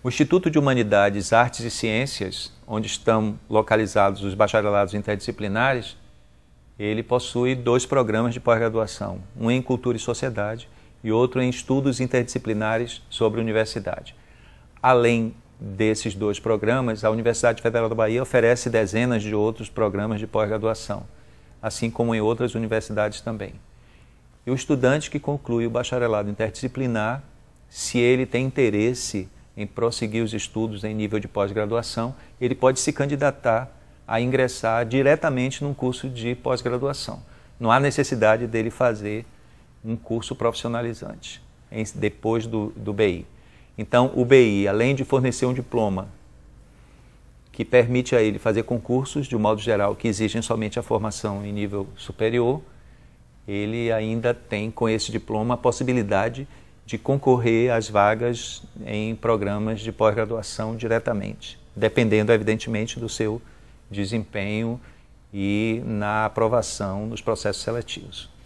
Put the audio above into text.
O Instituto de Humanidades, Artes e Ciências, onde estão localizados os bacharelados interdisciplinares, ele possui dois programas de pós-graduação, um em Cultura e Sociedade e outro em Estudos Interdisciplinares sobre Universidade. Além desses dois programas, a Universidade Federal da Bahia oferece dezenas de outros programas de pós-graduação, assim como em outras universidades também. E o estudante que conclui o bacharelado interdisciplinar, se ele tem interesse em prosseguir os estudos em nível de pós-graduação, ele pode se candidatar a ingressar diretamente num curso de pós-graduação. Não há necessidade dele fazer um curso profissionalizante em, depois do, do BI. Então, o BI, além de fornecer um diploma que permite a ele fazer concursos, de um modo geral, que exigem somente a formação em nível superior, ele ainda tem, com esse diploma, a possibilidade de concorrer às vagas em programas de pós-graduação diretamente, dependendo, evidentemente, do seu desempenho e na aprovação nos processos seletivos.